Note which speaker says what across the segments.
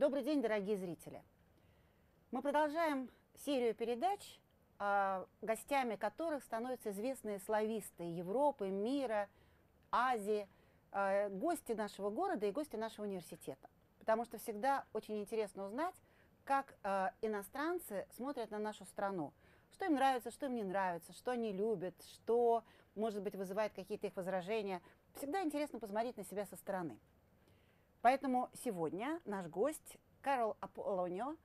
Speaker 1: Добрый день, дорогие зрители! Мы продолжаем серию передач, а, гостями которых становятся известные слависты Европы, мира, Азии, а, гости нашего города и гости нашего университета. Потому что всегда очень интересно узнать, как а, иностранцы смотрят на нашу страну, что им нравится, что им не нравится, что они любят, что, может быть, вызывает какие-то их возражения. Всегда интересно посмотреть на себя со стороны. Поэтому сегодня наш гость Карл Аполлонио,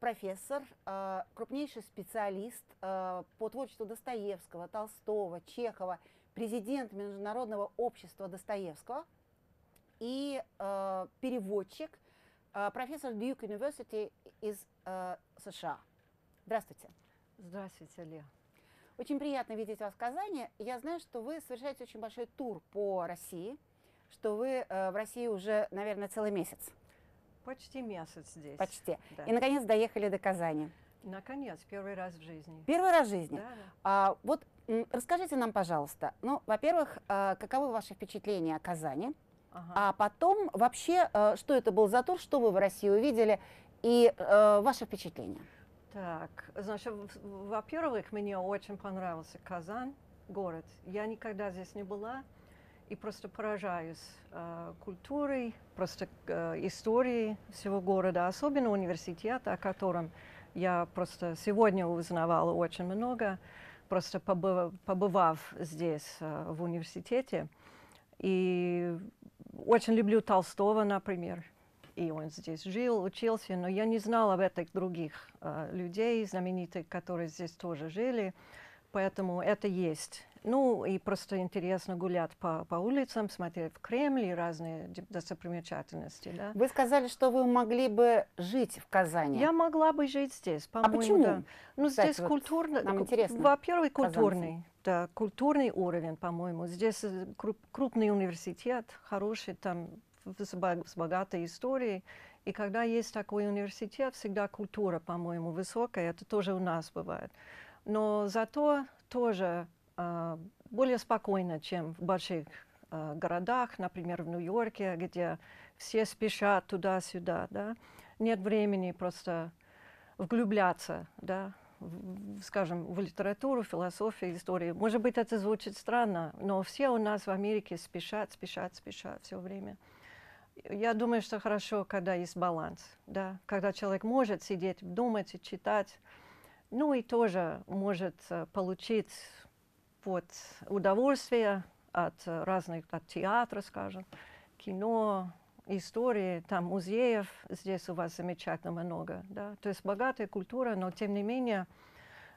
Speaker 1: профессор, э, крупнейший специалист э, по творчеству Достоевского, Толстого, Чехова, президент Международного общества Достоевского и э, переводчик, профессор Duke University из США. Здравствуйте. Здравствуйте, Лео. Очень приятно видеть вас в Казани. Я знаю, что вы совершаете очень большой тур по России – что вы э, в России уже, наверное, целый месяц.
Speaker 2: Почти месяц здесь. Почти. Да. И, наконец,
Speaker 1: доехали до Казани.
Speaker 2: Наконец, первый раз в жизни. Первый раз в жизни. Да, да.
Speaker 1: А, вот расскажите нам, пожалуйста, ну, во-первых, а, каковы ваши впечатления о Казани? Ага. А потом вообще, э, что это был за тур, что вы в России увидели и э, ваши впечатления?
Speaker 2: Так, значит, во-первых, мне очень понравился Казань, город. Я никогда здесь не была и просто поражаюсь э, культурой, просто э, историей всего города, особенно университета, о котором я просто сегодня узнавала очень много, просто побыв, побывав здесь, э, в университете. И очень люблю Толстого, например. И он здесь жил, учился, но я не знала об этих других э, людей, знаменитых, которые здесь тоже жили. Поэтому это есть ну, и просто интересно гулять по, по улицам, смотреть в Кремль и разные достопримечательности. Да. Вы сказали, что вы могли бы жить в Казани. Я могла бы жить здесь, а по-моему. А почему? Да. Ну, Кстати, здесь вот культурно... Нам интересно. Во-первых, культурный. Да, культурный уровень, по-моему. Здесь э, крупный университет, хороший, там с богатой историей. И когда есть такой университет, всегда культура, по-моему, высокая. Это тоже у нас бывает. Но зато тоже а, более спокойно, чем в больших а, городах, например, в Нью-Йорке, где все спешат туда-сюда, да, нет времени просто вглубляться, да, в, скажем, в литературу, философию, историю. Может быть, это звучит странно, но все у нас в Америке спешат, спешат, спешат все время. Я думаю, что хорошо, когда есть баланс, да, когда человек может сидеть, думать и читать, ну и тоже может э, получить вот удовольствие от разных, от театра, скажем, кино, истории, там музеев, здесь у вас замечательно много, да, то есть богатая культура, но тем не менее,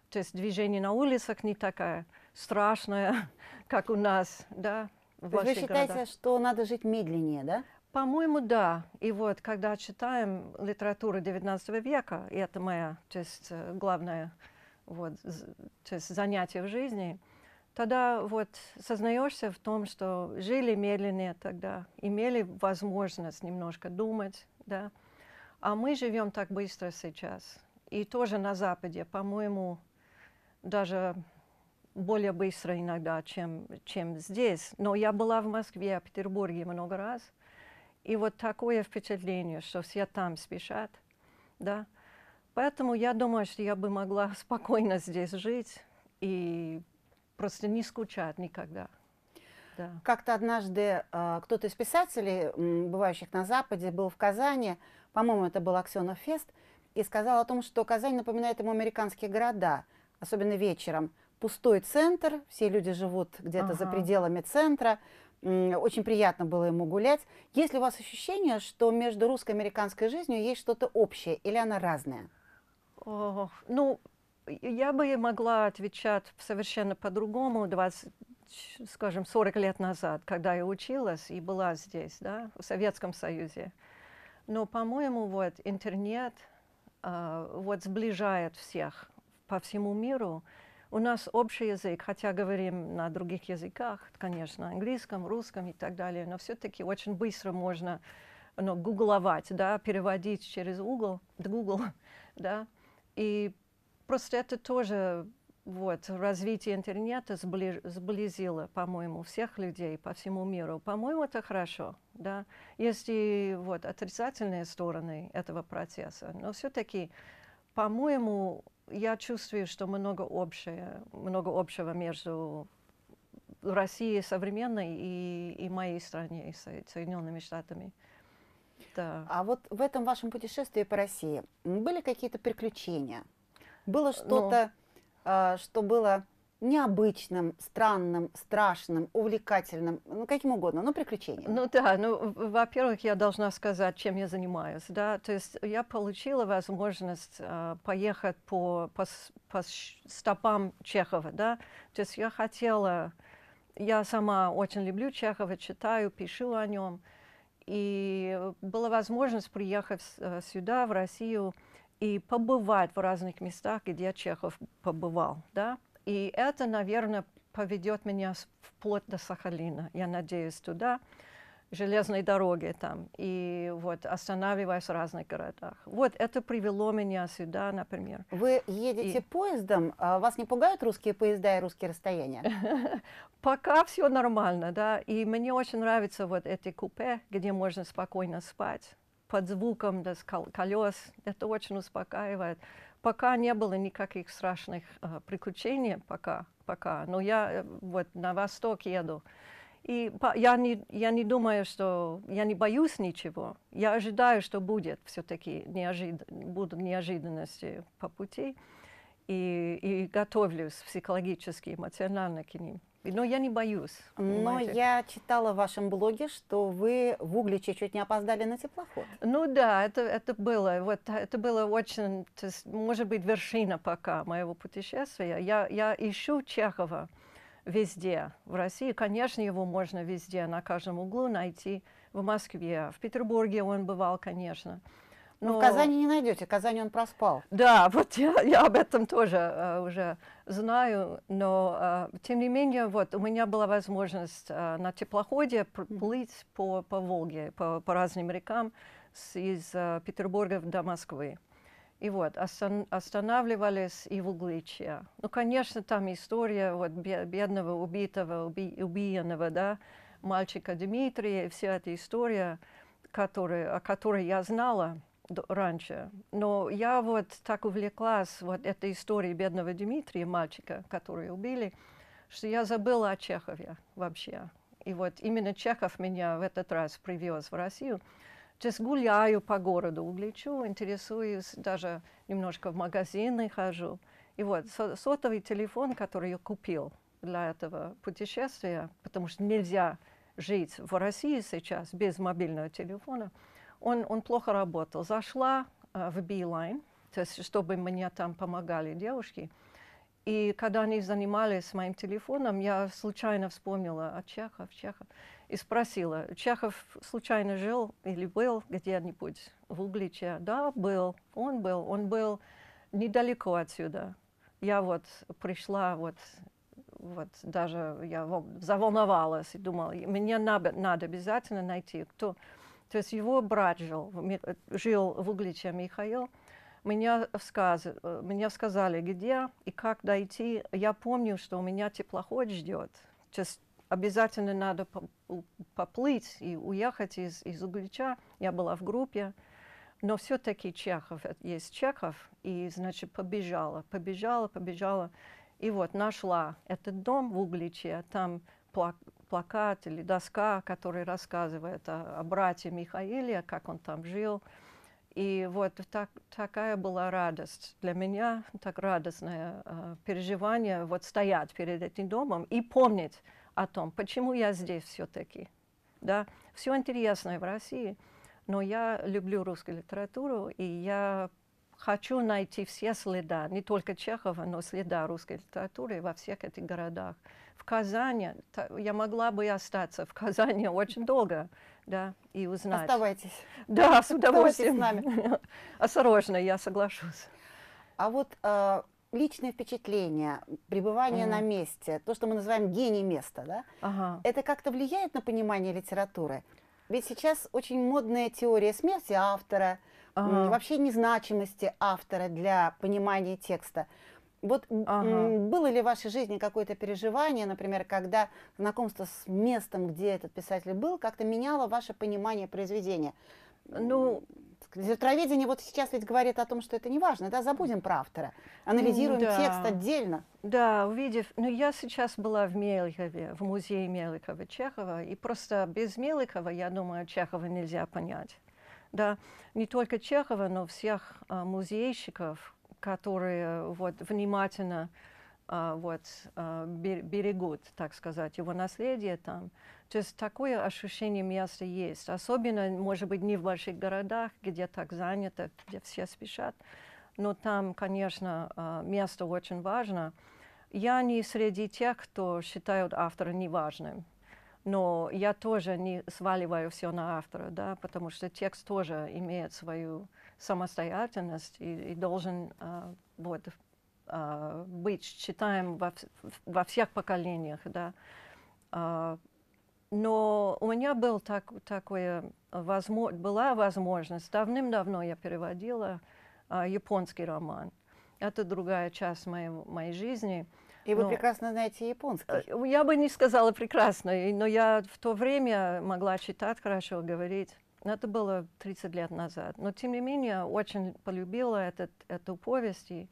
Speaker 2: то есть движение на улицах не такая страшная, как у нас, да, в то ваших Вы считаете, городах. что надо жить медленнее, да? По-моему, да. И вот, когда читаем литературу XIX века, и это моя, то есть, э, главное вот, то есть занятие в жизни, тогда вот сознаешься в том, что жили медленнее тогда, имели возможность немножко думать, да. А мы живем так быстро сейчас. И тоже на Западе, по-моему, даже более быстро иногда, чем, чем здесь. Но я была в Москве, в Петербурге много раз, и вот такое впечатление, что все там спешат, да. Поэтому я думаю, что я бы могла спокойно здесь жить и просто не скучают никогда. Да. Как-то
Speaker 1: однажды э, кто-то из писателей, м, бывающих на Западе, был в Казани, по-моему, это был Аксенов Фест, и сказал о том, что Казань напоминает ему американские города, особенно вечером. Пустой центр, все люди живут где-то ага. за пределами центра, очень приятно было ему гулять. Есть ли у вас ощущение, что между русско-американской жизнью есть что-то общее или она разная?
Speaker 2: О, ну, я бы могла отвечать совершенно по-другому 20, скажем, 40 лет назад, когда я училась и была здесь, да, в Советском Союзе. Но, по-моему, вот интернет э, вот сближает всех по всему миру. У нас общий язык, хотя говорим на других языках, конечно, английском, русском и так далее, но все-таки очень быстро можно ну, гугловать, да, переводить через Google, Google да, и Просто это тоже вот, развитие интернета сближ, сблизило, по-моему, всех людей по всему миру. По-моему, это хорошо. Да? Есть и вот, отрицательные стороны этого процесса, но все-таки, по-моему, я чувствую, что много общее, много общего между Россией современной и, и моей страной Соединенными Штатами. Да. А вот в этом вашем
Speaker 1: путешествии по России были какие-то приключения? было ну. что-то, Но... А, что было необычным, странным, страшным, увлекательным, ну,
Speaker 2: каким угодно, но ну, приключением. Ну да, ну, во-первых, я должна сказать, чем я занимаюсь, да, то есть я получила возможность э, поехать по, по, по стопам Чехова, да, то есть я хотела, я сама очень люблю Чехова, читаю, пишу о нем, и была возможность приехать э, сюда, в Россию, и побывать в разных местах, где Чехов побывал. Да? И это, наверное, поведет меня вплоть до Сахалина, я надеюсь, туда, железной дороги там, и вот останавливаясь в разных городах. Вот это привело меня сюда, например. Вы едете и... поездом, а вас не пугают русские поезда и русские расстояния? Пока все нормально, да, и мне очень нравятся вот эти купе, где можно спокойно спать, под звуком да, колес. Это очень успокаивает. Пока не было никаких страшных э, приключений, пока, пока. Но я э, вот на восток еду. И по, я, не, я не думаю, что я не боюсь ничего. Я ожидаю, что будет все-таки неожид, будут неожиданности по пути. И, и готовлюсь психологически, эмоционально к ним но ну, я не боюсь. Понимаете? Но я
Speaker 1: читала в вашем блоге, что вы в Угличе чуть не опоздали на теплоход.
Speaker 2: Ну да, это, это было. Вот, это было очень, то есть, может быть, вершина пока моего путешествия. Я, я ищу Чехова везде в России. Конечно, его можно везде, на каждом углу найти. В Москве, в Петербурге он бывал, конечно. Ну, но... но в Казани не найдете, Казань он проспал. Да, вот я, я об этом тоже а, уже знаю, но а, тем не менее, вот у меня была возможность а, на теплоходе плыть по, по Волге, по, по разным рекам с, из а, Петербурга до Москвы. И вот остан, останавливались и в Угличе. Ну, конечно, там история вот бедного, убитого, уби, убиенного, да, мальчика Дмитрия, вся эта история, который, о которой я знала раньше. Но я вот так увлеклась вот этой историей бедного Дмитрия, мальчика, который убили, что я забыла о Чехове вообще. И вот именно Чехов меня в этот раз привез в Россию. Сейчас гуляю по городу, угличу, интересуюсь, даже немножко в магазины хожу. И вот сотовый телефон, который я купил для этого путешествия, потому что нельзя жить в России сейчас без мобильного телефона – он, он плохо работал. Зашла э, в Beeline, то есть, чтобы мне там помогали девушки. И когда они занимались моим телефоном, я случайно вспомнила о Чехов, Чехов, и спросила, Чехов случайно жил или был где-нибудь в Угличе? Да, был, он был, он был недалеко отсюда. Я вот пришла, вот, вот даже я заволновалась и думала, мне надо, надо обязательно найти, кто, то есть его брат жил, э, жил в Угличе Михаил. Меня, сказ, э, меня сказали, где и как дойти. Я помню, что у меня теплоход ждет. То обязательно надо поплыть и уехать из, из Углича. Я была в группе. Но все-таки Чехов, э, есть Чехов, и, значит, побежала, побежала, побежала. И вот нашла этот дом в Угличе, там плакат или доска, который рассказывает о, о брате Михаиле, как он там жил. И вот так, такая была радость для меня, так радостное э, переживание, вот стоять перед этим домом и помнить о том, почему я здесь все-таки. Да? Все интересное в России, но я люблю русскую литературу, и я Хочу найти все следа, не только Чехова, но следа русской литературы во всех этих городах. В Казани, я могла бы остаться в Казани очень долго, да, и узнать. Оставайтесь. Да, с удовольствием. с нами. Осторожно, я соглашусь. А вот э, личные впечатления,
Speaker 1: пребывание mm. на месте, то, что мы называем гений места, да, ага. это как-то влияет на понимание литературы? Ведь сейчас очень модная теория смерти автора – а... вообще незначимости автора для понимания текста. Вот ага. было ли в вашей жизни какое-то переживание, например, когда знакомство с местом, где этот писатель был, как-то меняло ваше понимание произведения? Ну, Зеркроведение вот сейчас ведь говорит о том, что это не важно, да, забудем про автора, анализируем да. текст
Speaker 2: отдельно. Да, увидев, ну я сейчас была в Меликове, в музее Меликова Чехова, и просто без Меликова, я думаю, Чехова нельзя понять да, не только Чехова, но всех а, музейщиков, которые вот, внимательно а, вот, а, берегут, так сказать, его наследие там. То есть такое ощущение места есть. Особенно, может быть, не в больших городах, где так занято, где все спешат. Но там, конечно, а, место очень важно. Я не среди тех, кто считают автора неважным но я тоже не сваливаю все на автора, да, потому что текст тоже имеет свою самостоятельность и, и должен а, вот, а, быть читаем во, во всех поколениях. Да. А, но у меня был так, такое, возмо, была возможность, давным-давно я переводила а, японский роман. Это другая часть моей, моей жизни. И вы но... Ну, прекрасно знаете японский. Э, я бы не сказала прекрасно, но я в то время могла читать, хорошо говорить. Это было 30 лет назад. Но, тем не менее, очень полюбила этот, эту повесть и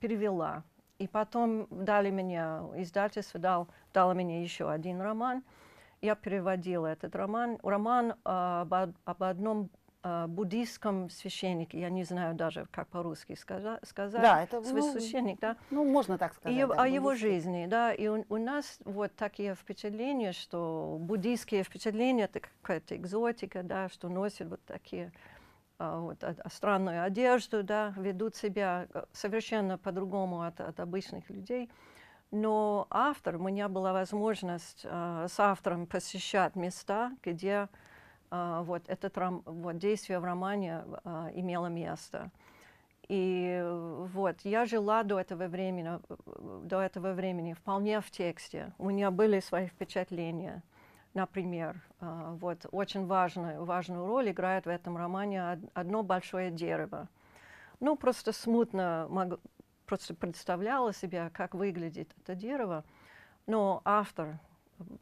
Speaker 2: перевела. И потом дали меня, издательство дал, дало мне еще один роман. Я переводила этот роман. Роман э, об, об одном Э, буддийском священнике, я не знаю даже, как по-русски сказать, да, это, ну, священник,
Speaker 1: да? Ну, можно так сказать. И, да, о буддийский. его жизни,
Speaker 2: да, и у, у нас вот такие впечатления, что буддийские впечатления, это какая-то экзотика, да, что носят вот такие э, вот, а, а странную одежду, да, ведут себя э, совершенно по-другому от, от обычных людей. Но автор, у меня была возможность э, с автором посещать места, где а, вот, это вот, действие в романе а, имело место. И вот, я жила до этого, времени, до этого времени вполне в тексте. У меня были свои впечатления. Например, а, вот, очень важную, важную роль играет в этом романе одно большое дерево. Ну, просто смутно мог, просто представляла себе, как выглядит это дерево. Но автор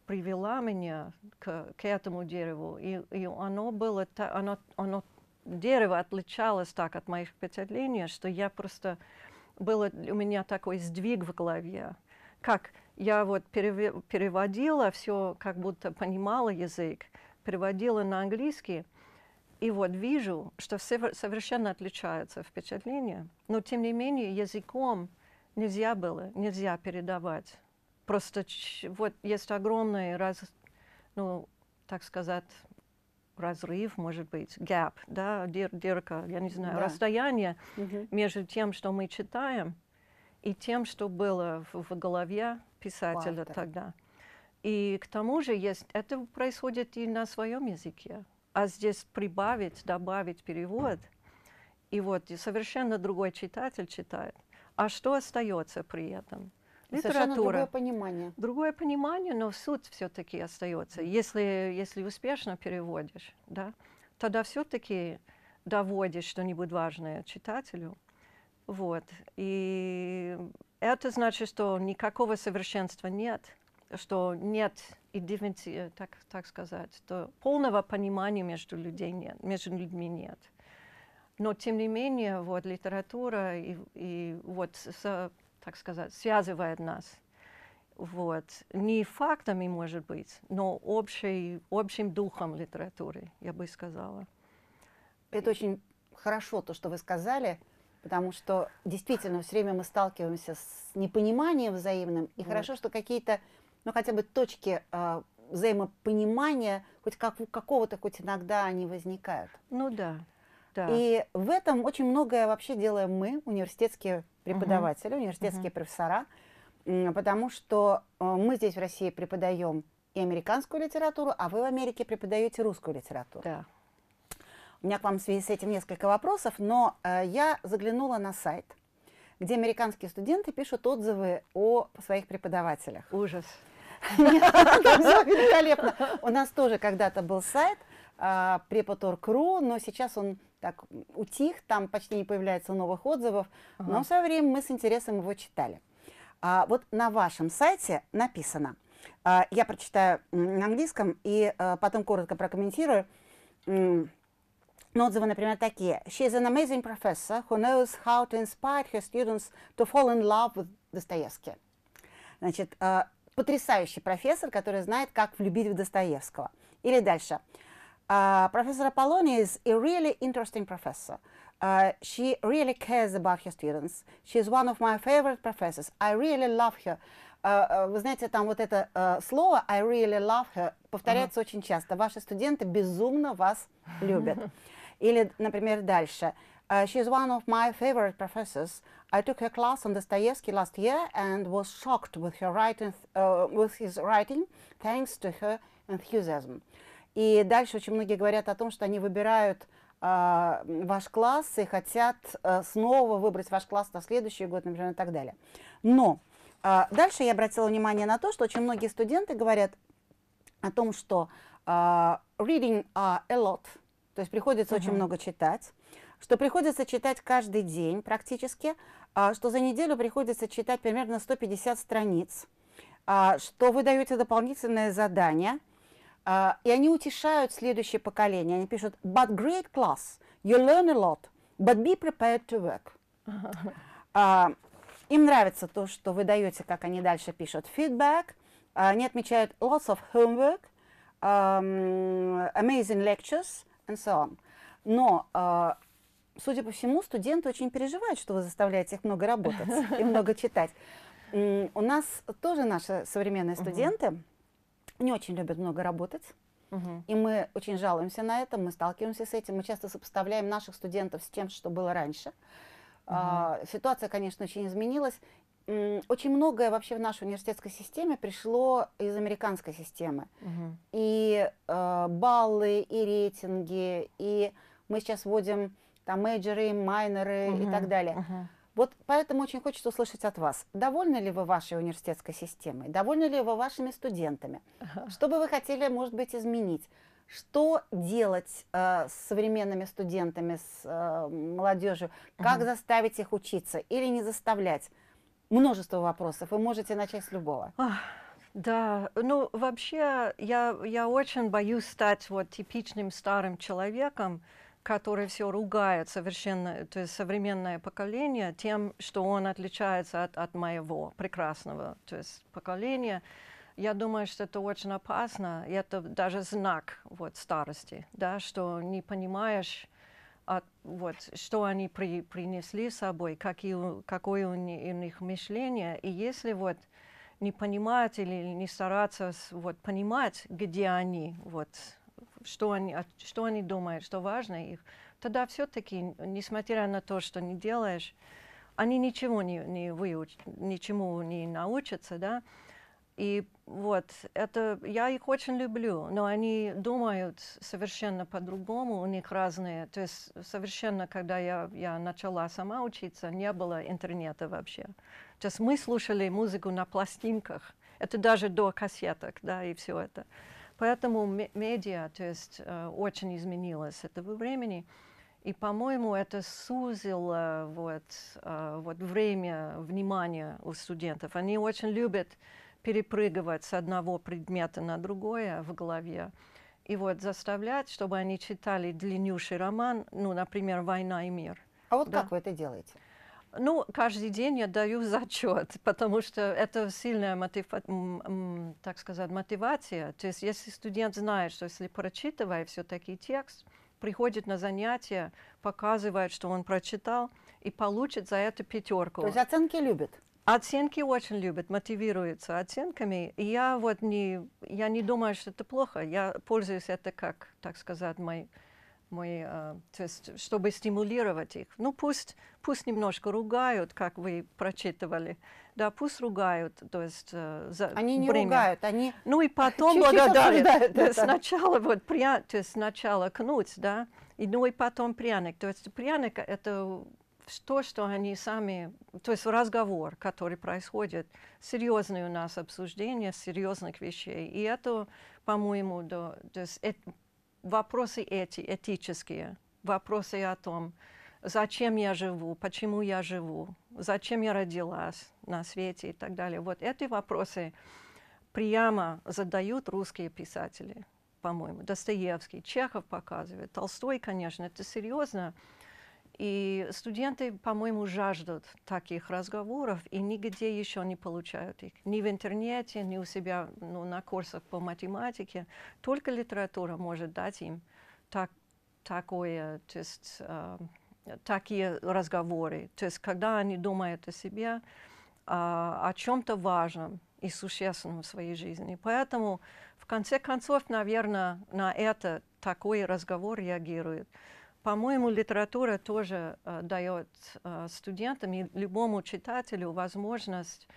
Speaker 2: привела меня к, к этому дереву, и, и оно было, та, оно, оно, дерево отличалось так от моих впечатлений, что я просто, было у меня такой сдвиг в голове, как я вот перев, переводила все, как будто понимала язык, переводила на английский, и вот вижу, что совершенно отличается впечатление, но тем не менее языком нельзя было, нельзя передавать. Просто вот есть огромный раз, ну, так сказать, разрыв, может быть, gap, да, дир, дирка, я не знаю, да. расстояние угу. Uh между тем, что мы читаем, и тем, что было в, в голове писателя Фактор. тогда. И к тому же есть, это происходит и на своем языке. А здесь прибавить, добавить перевод, и вот и совершенно другой читатель читает. А что остается при этом? литература. другое
Speaker 1: понимание.
Speaker 2: Другое понимание, но суть все-таки остается. Если, если успешно переводишь, да, тогда все-таки доводишь что-нибудь важное читателю. Вот. И это значит, что никакого совершенства нет, что нет идентификации, э, так, так сказать, что полного понимания между, людей нет, между людьми нет. Но тем не менее, вот литература и, и вот со, так сказать, связывает нас. Вот. Не фактами, может быть, но общей, общим духом литературы, я бы сказала. Это очень хорошо, то,
Speaker 1: что вы сказали, потому что действительно все время мы сталкиваемся с непониманием взаимным, и вот. хорошо, что какие-то, ну, хотя бы точки э, взаимопонимания, хоть как, какого-то хоть иногда они возникают. Ну да. Да. И в этом очень многое вообще делаем мы, университетские преподаватели, угу. университетские угу. профессора, потому что э, мы здесь в России преподаем и американскую литературу, а вы в Америке преподаете русскую литературу. Да. У меня к вам в связи с этим несколько вопросов, но э, я заглянула на сайт, где американские студенты пишут отзывы о своих преподавателях. Ужас. Великолепно. У нас тоже когда-то был сайт э, препод.ру, но сейчас он так утих, там почти не появляется новых отзывов, ага. но в свое время мы с интересом его читали. А, вот на вашем сайте написано, а, я прочитаю на английском и а, потом коротко прокомментирую, но ну, отзывы, например, такие. She is an amazing professor who knows how to inspire her students to fall in love with Достоевский. Значит, а, потрясающий профессор, который знает, как влюбить в Достоевского. Или дальше. Uh, professor Apolloni is a really interesting professor. Uh, she really cares about her students. She is one of my favorite professors. I really love her. Uh, uh вы знаете, там вот это э, слово I really love her повторяется uh -huh. очень часто. Ваши студенты безумно вас любят. Или, например, дальше. Э, she is one of my favorite professors. I took her class on Dostoevsky last year and was shocked with her writing, uh, with his writing, thanks to her enthusiasm. Uh, И дальше очень многие говорят о том, что они выбирают э, ваш класс и хотят э, снова выбрать ваш класс на следующий год, например, и так далее. Но э, дальше я обратила внимание на то, что очень многие студенты говорят о том, что э, reading uh, a lot, то есть приходится uh -huh. очень много читать, что приходится читать каждый день практически, э, что за неделю приходится читать примерно 150 страниц, э, что вы даете дополнительное задание – а, и они утешают следующее поколение. Они пишут, but great class, you learn a lot, but be prepared to work. Uh, им нравится то, что вы даете, как они дальше пишут, feedback. А, они отмечают lots of homework, um, amazing lectures and so on. Но, uh, судя по всему, студенты очень переживают, что вы заставляете их много работать и много читать. У нас тоже наши современные студенты, не очень любят много работать. Угу. И мы очень жалуемся на это, мы сталкиваемся с этим, мы часто сопоставляем наших студентов с тем, что было раньше. Угу. ситуация, конечно, очень изменилась. Очень многое вообще в нашей университетской системе пришло из американской системы. Угу. И э, баллы, и рейтинги, и мы сейчас вводим там мейджеры, майнеры угу. и так далее. Угу. Вот поэтому очень хочется услышать от вас, довольны ли вы вашей университетской системой, довольны ли вы вашими студентами, что бы вы хотели, может быть, изменить, что делать э, с современными студентами, с э, молодежью, как ага. заставить их учиться или не заставлять. Множество вопросов, вы
Speaker 2: можете начать с любого. Да, ну вообще я, я очень боюсь стать вот типичным старым человеком, который все ругает совершенно, э, то есть современное поколение тем, что он отличается от, от моего прекрасного то есть поколения. Я думаю, что это очень опасно, и это даже знак вот, старости, да, что не понимаешь, от, а, вот, что они при, принесли с собой, какие, какое у них мышление. И если вот, не понимать или не стараться вот, понимать, где они, вот, что они, что они думают, что важно их, тогда все-таки, несмотря на то, что не делаешь, они ничего не, не выучат, ничему не научатся, да. И вот, это, я их очень люблю, но они думают совершенно по-другому, у них разные, то есть совершенно, когда я, я начала сама учиться, не было интернета вообще. То есть мы слушали музыку на пластинках, это даже до кассеток, да, и все это. Поэтому медиа то есть, э, очень изменилось с этого времени. И, по-моему, это сузило вот, э, вот время внимания у студентов. Они очень любят перепрыгивать с одного предмета на другое в голове. И вот заставлять, чтобы они читали длиннющий роман, ну, например, «Война и мир». А вот да. как вы это делаете? Ну, каждый день я даю зачет, потому что это сильная, мотив, так сказать, мотивация. То есть если студент знает, что если прочитывая все-таки текст, приходит на занятия, показывает, что он прочитал, и получит за это пятерку. То есть оценки любят? Оценки очень любят, мотивируются оценками. И я вот не, я не думаю, что это плохо. Я пользуюсь это как, так сказать, мой мы, э, то есть, чтобы стимулировать их. Ну, пусть, пусть немножко ругают, как вы прочитывали, да, пусть ругают, то есть э, за Они не время. ругают, они Ну и потом благодарят. сначала вот пря... то есть сначала кнуть, да, и ну и потом пряник. То есть пряник это то, что они сами, то есть разговор, который происходит, серьезное у нас обсуждение, серьезных вещей. И это, по-моему, то есть вопросы эти, этические, вопросы о том, зачем я живу, почему я живу, зачем я родилась на свете и так далее. Вот эти вопросы прямо задают русские писатели, по-моему. Достоевский, Чехов показывает, Толстой, конечно, это серьезно и студенты, по-моему, жаждут таких разговоров и нигде еще не получают их. Ни в интернете, ни у себя ну, на курсах по математике. Только литература может дать им так, такое, то есть, э, такие разговоры. То есть, когда они думают о себе, э, о чем-то важном и существенном в своей жизни. Поэтому, в конце концов, наверное, на это такой разговор реагирует. По-моему, литература тоже э, дает э, студентам и любому читателю возможность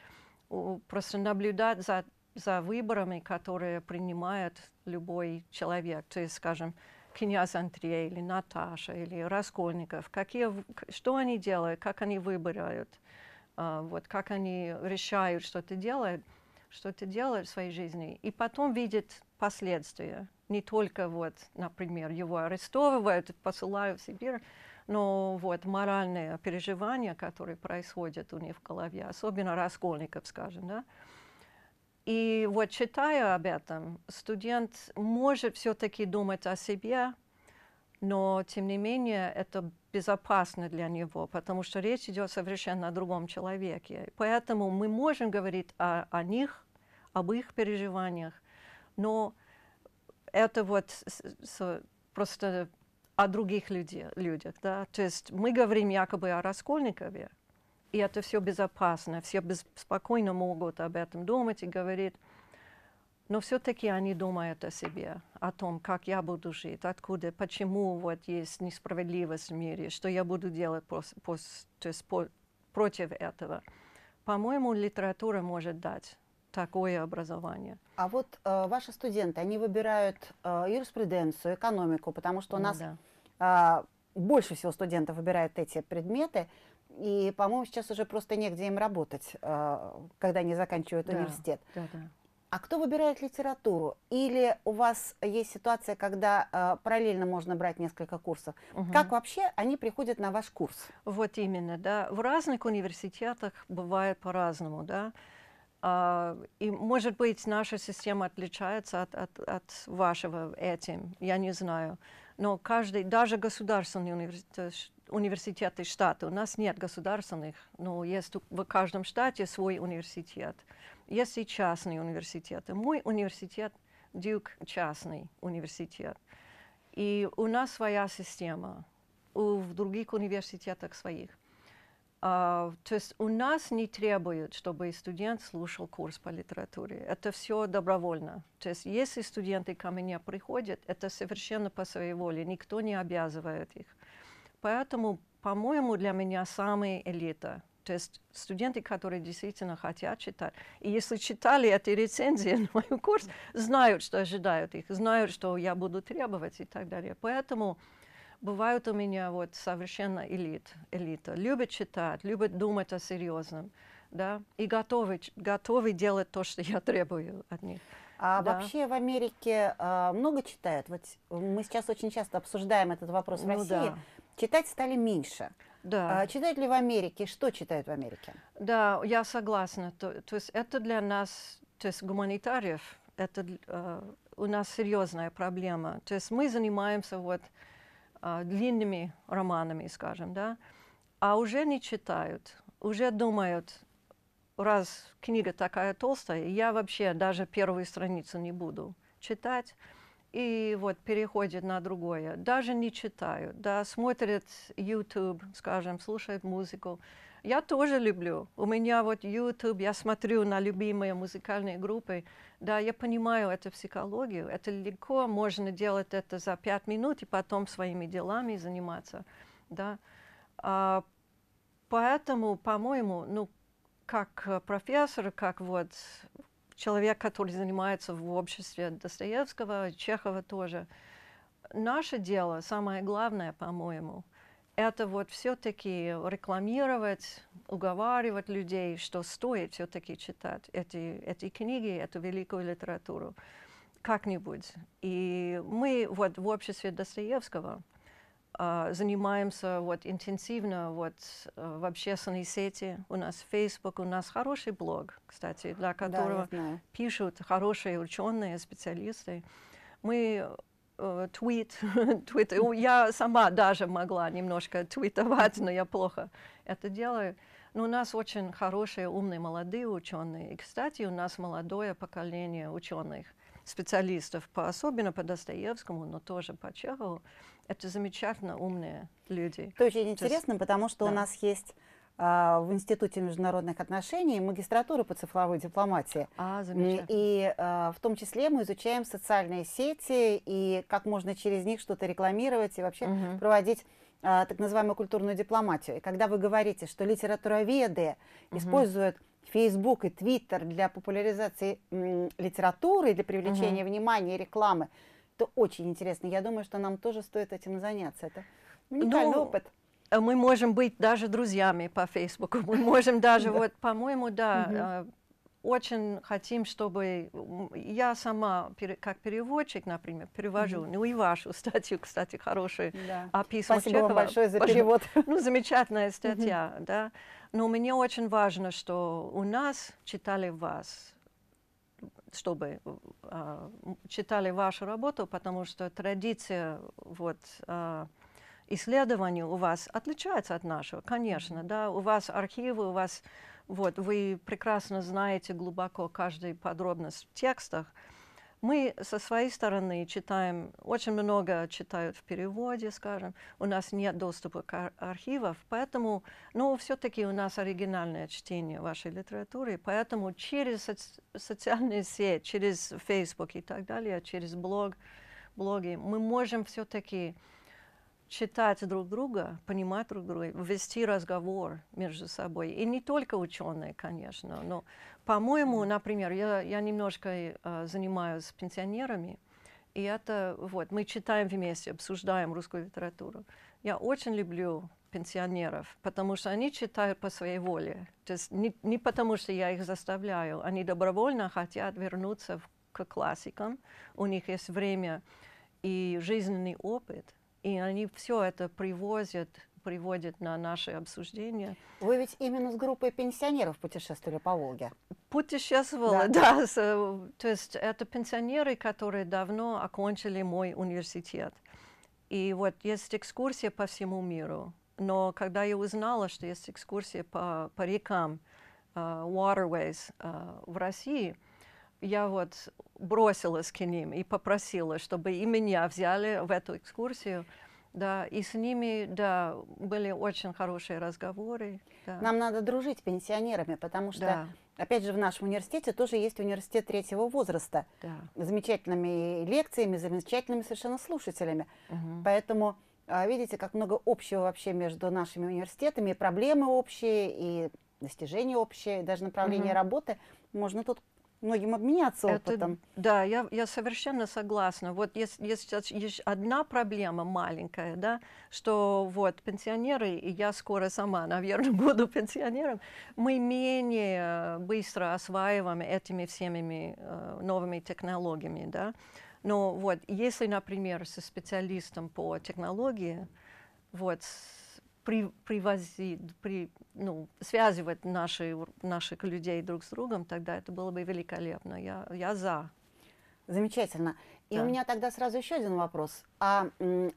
Speaker 2: э, просто наблюдать за, за выборами, которые принимает любой человек. То есть, скажем, князь Андрей или Наташа или Раскольников, какие, что они делают, как они выбирают, э, вот, как они решают, что ты делаешь, что ты делаешь в своей жизни, и потом видит последствия не только вот, например, его арестовывают, посылают в Сибирь, но вот моральные переживания, которые происходят у них в голове, особенно раскольников, скажем, да. И вот читая об этом, студент может все-таки думать о себе, но тем не менее это безопасно для него, потому что речь идет совершенно о другом человеке. Поэтому мы можем говорить о, о них, об их переживаниях, но это вот с, с, просто о других людей, людях. Да? То есть мы говорим якобы о Раскольникове, и это все безопасно, все спокойно могут об этом думать и говорить. Но все-таки они думают о себе, о том, как я буду жить, откуда, почему вот есть несправедливость в мире, что я буду делать пос, пос, то есть, по, против этого. По-моему, литература может дать такое образование.
Speaker 1: А вот э, ваши студенты, они выбирают э, юриспруденцию, экономику, потому что у нас да. э, больше всего студентов выбирают эти предметы, и, по-моему, сейчас уже просто негде им работать, э, когда они заканчивают да, университет. Да, да. А кто выбирает литературу? Или у вас есть ситуация, когда э, параллельно можно брать несколько курсов? Угу. Как вообще они приходят на ваш курс?
Speaker 2: Вот именно, да. В разных университетах бывает по-разному, да. Э, а, и, может быть, наша система отличается от, от, от вашего этим, я не знаю. Но каждый, даже государственные университеты, университеты штаты у нас нет государственных, но есть в каждом штате свой университет. Есть и частные университеты. Мой университет – Дюк частный университет. И у нас своя система, у, в других университетах своих. А, то есть у нас не требуют, чтобы студент слушал курс по литературе. Это все добровольно. То есть если студенты ко мне приходят, это совершенно по своей воле, никто не обязывает их. Поэтому, по-моему, для меня самая элита. То есть студенты, которые действительно хотят читать. И если читали эти рецензии на мой курс, знают, что ожидают их, знают, что я буду требовать и так далее. Поэтому бывают у меня вот совершенно элит, элита. Любят читать, любят думать о серьезном, да, и готовы, готовы делать то, что я требую от них. А да. вообще
Speaker 1: в Америке э, много читают? Вот мы сейчас очень часто обсуждаем этот вопрос в ну, России. Да. Читать стали меньше. Да. А, читают ли в Америке? Что читают в Америке?
Speaker 2: Да, я согласна. То, то есть это для нас, то есть гуманитариев, это э, у нас серьезная проблема. То есть мы занимаемся вот а, длинными романами, скажем, да, а уже не читают, уже думают, раз книга такая толстая, я вообще даже первую страницу не буду читать, и вот переходит на другое. Даже не читают, да, смотрят YouTube, скажем, слушают музыку, я тоже люблю. У меня вот YouTube, я смотрю на любимые музыкальные группы. Да, я понимаю эту психологию. Это легко, можно делать это за пять минут и потом своими делами заниматься. Да. А, поэтому, по-моему, ну, как профессор, как вот человек, который занимается в обществе Достоевского, Чехова тоже, наше дело, самое главное, по-моему – это вот все-таки рекламировать, уговаривать людей, что стоит все-таки читать эти, эти книги, эту великую литературу как-нибудь. И мы вот в обществе Достоевского э, занимаемся вот интенсивно вот э, в общественной сети. У нас Facebook, у нас хороший блог, кстати, для которого да, пишут хорошие ученые, специалисты. Мы Э, твит, твит. Я сама даже могла немножко твитовать, но я плохо это делаю. Но у нас очень хорошие, умные, молодые ученые. И, кстати, у нас молодое поколение ученых, специалистов, по, особенно по Достоевскому, но тоже по Чехову. Это замечательно умные люди. Это очень интересно, То есть, потому что да. у нас есть а, в Институте международных отношений магистратуру по цифровой
Speaker 1: дипломатии. А, И а, в том числе мы изучаем социальные сети и как можно через них что-то рекламировать и вообще угу. проводить а, так называемую культурную дипломатию. И когда вы говорите, что литературоведы угу. используют Facebook и Twitter для популяризации литературы, для привлечения угу. внимания и рекламы, то очень интересно. Я думаю, что нам тоже стоит
Speaker 2: этим заняться. Это уникальный ну, опыт. Э, мы можем быть даже друзьями по Фейсбуку, мы можем даже, вот, по-моему, да, э, очень хотим, чтобы я сама, как переводчик, например, перевожу, mm -hmm. ну и вашу статью, кстати, хорошую. да. Спасибо вам большое за перевод. Ну, замечательная статья, да. Но мне очень важно, что у нас читали вас, чтобы э, читали вашу работу, потому что традиция вот... А, исследование у вас отличается от нашего, конечно, да, у вас архивы, у вас, вот, вы прекрасно знаете глубоко каждую подробность в текстах. Мы со своей стороны читаем, очень много читают в переводе, скажем, у нас нет доступа к архивам, поэтому, ну, все-таки у нас оригинальное чтение вашей литературы, поэтому через соци социальные сети, через Facebook и так далее, через блог, блоги, мы можем все-таки читать друг друга, понимать друг друга, вести разговор между собой. И не только ученые, конечно, но, по-моему, например, я, я немножко э, занимаюсь пенсионерами, и это вот, мы читаем вместе, обсуждаем русскую литературу. Я очень люблю пенсионеров, потому что они читают по своей воле. То есть не, не потому, что я их заставляю, они добровольно хотят вернуться в, к классикам, у них есть время и жизненный опыт и они все это привозят приводят на наши обсуждения. Вы ведь именно с группой пенсионеров путешествовали по Волге? Путешествовала, да. да. Э, то есть это пенсионеры, которые давно окончили мой университет. И вот есть экскурсия по всему миру. Но когда я узнала, что есть экскурсия по, по рекам, uh, waterways uh, в России, я вот бросилась к ним и попросила, чтобы и меня взяли в эту экскурсию. Да, и с ними, да, были очень хорошие разговоры. Да. Нам
Speaker 1: надо дружить с пенсионерами, потому что, да.
Speaker 2: опять же, в нашем университете
Speaker 1: тоже есть университет третьего возраста. Да. Замечательными лекциями, замечательными совершенно слушателями. Угу. Поэтому а, видите, как много общего вообще между нашими университетами, и проблемы общие, и достижения общие, даже направление угу. работы. Можно тут многим обменяться это, опытом.
Speaker 2: Да, я, я совершенно согласна. Вот есть, есть сейчас есть одна проблема маленькая, да, что вот пенсионеры, и я скоро сама, наверное, буду пенсионером, мы менее быстро осваиваем этими всеми э, новыми технологиями, да. Но вот если, например, со специалистом по технологии, вот при, привозить, при, ну, связывать наши, наших людей друг с другом, тогда это было бы великолепно. Я, я за. Замечательно. И да. у меня тогда сразу еще один вопрос. А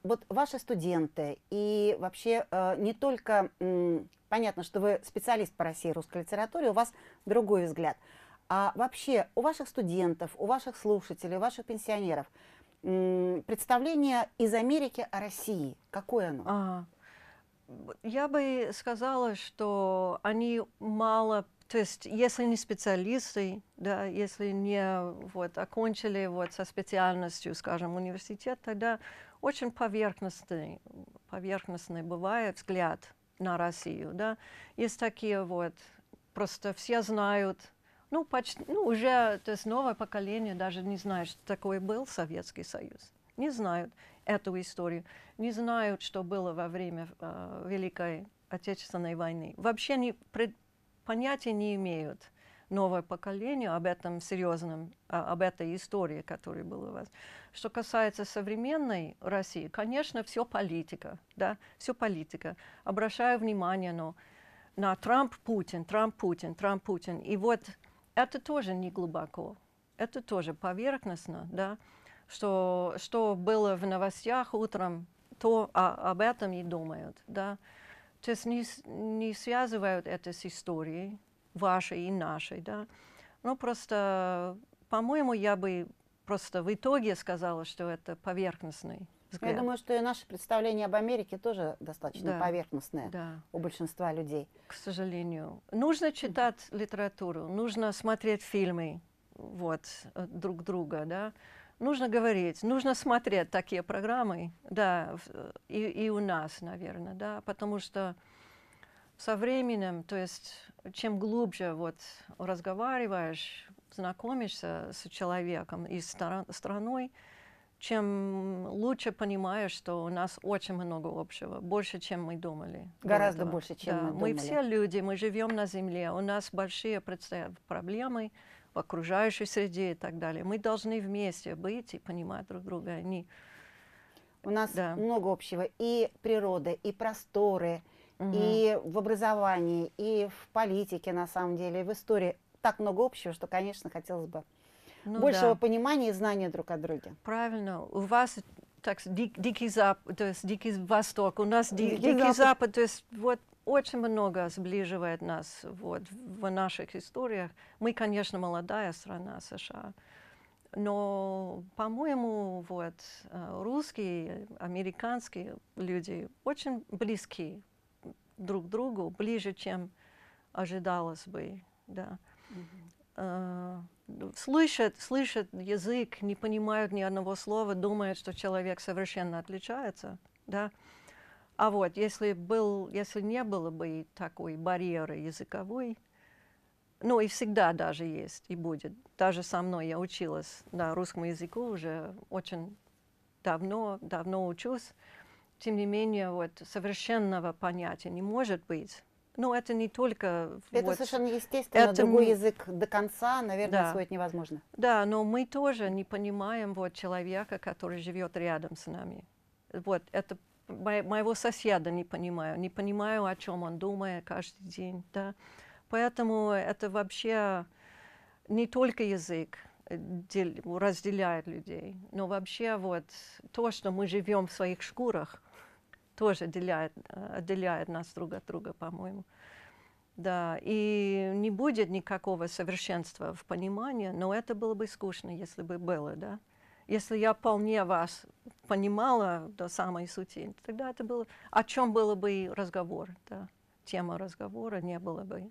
Speaker 2: вот ваши
Speaker 1: студенты и вообще э, не только, э, понятно, что вы специалист по России русской литературе, у вас другой взгляд. А вообще у ваших студентов, у ваших слушателей, у ваших пенсионеров э, представление из Америки о
Speaker 2: России, какое оно? Ага я бы сказала, что они мало, то есть если не специалисты, да, если не вот, окончили вот, со специальностью, скажем, университет, тогда очень поверхностный, поверхностный бывает взгляд на Россию. Да. Есть такие вот, просто все знают, ну, почти, ну уже то есть новое поколение даже не знает, что такое был Советский Союз не знают эту историю, не знают, что было во время э, Великой Отечественной войны. Вообще не, пред, понятия не имеют новое поколение об этом серьезном, а, об этой истории, которая была у вас. Что касается современной России, конечно, все политика, да, все политика. Обращаю внимание но на Трамп-Путин, Трамп-Путин, Трамп-Путин. И вот это тоже не глубоко, это тоже поверхностно, да что, что было в новостях утром, то а, об этом и думают. Да? То есть не, не связывают это с историей вашей и нашей. Да? но просто, по-моему, я бы просто в итоге сказала, что это поверхностный ну, взгляд. Я думаю, что и наше представление об Америке тоже достаточно да. поверхностное да. у большинства людей. К сожалению. Нужно читать литературу, нужно смотреть фильмы вот, друг друга, да, нужно говорить, нужно смотреть такие программы, да, и, и у нас, наверное, да, потому что со временем, то есть чем глубже вот разговариваешь, знакомишься с человеком и страной, чем лучше понимаешь, что у нас очень много общего, больше, чем мы думали. Гораздо больше, чем да. мы думали. Мы все люди, мы живем на Земле, у нас большие проблемы, в окружающей среде и так далее. Мы должны вместе быть и понимать друг друга. Они... У нас да. много общего и природа, и просторы, угу. и
Speaker 1: в образовании, и в политике, на самом деле, и в истории. Так много общего, что,
Speaker 2: конечно, хотелось бы ну, большего да. понимания и знания друг о друге. Правильно. У вас так, дик, дикий, запад, то есть дикий восток, у нас дик, дикий, дикий запад. запад, то есть вот очень много сближает нас вот, в наших историях. Мы, конечно, молодая страна США, но, по-моему, вот, э, русские, американские люди очень близки друг к другу, ближе, чем ожидалось бы. Да. Э, слышат, слышат язык, не понимают ни одного слова, думают, что человек совершенно отличается. Да? Uh, а вот если, был, если не было бы такой барьеры языковой, ну и всегда даже есть и будет. Даже со мной я училась на русском языку уже очень давно, давно учусь. Тем не менее, вот совершенного понятия не может быть. Но это не только... Это вот, совершенно естественно, это другой мы... язык до
Speaker 1: конца, наверное, да. освоить невозможно.
Speaker 2: Да, но мы тоже не понимаем вот человека, который живет рядом с нами. Вот это моего соседа не понимаю, не понимаю, о чем он думает каждый день. Да? Поэтому это вообще не только язык э, разделяет людей, но вообще вот то, что мы живем в своих шкурах, тоже отделяет, отделяет нас друг от друга, по-моему. Да, и не будет никакого совершенства в понимании, но это было бы скучно, если бы было, да если я вполне вас понимала до самой сути, тогда это было, о чем было бы и разговор, да, тема разговора не было бы.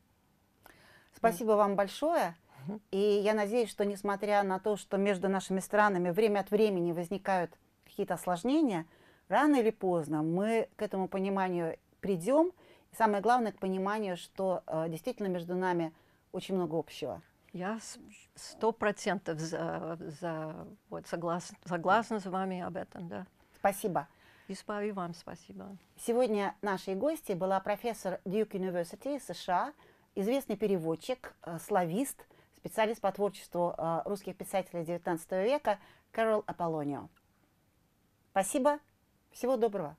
Speaker 2: Спасибо да. вам большое. И
Speaker 1: я надеюсь, что несмотря на то, что между нашими странами время от времени возникают какие-то осложнения, рано или поздно мы к этому пониманию придем. И самое
Speaker 2: главное, к пониманию, что э, действительно между нами очень много общего. Я сто процентов за, за, вот, согласна, согласна с вами об этом, да. Спасибо. И вам спасибо. Сегодня нашей гости была профессор
Speaker 1: Duke University США, известный переводчик, э, славист, специалист по творчеству э, русских писателей XIX века Кэрол Аполлонио. Спасибо. Всего доброго.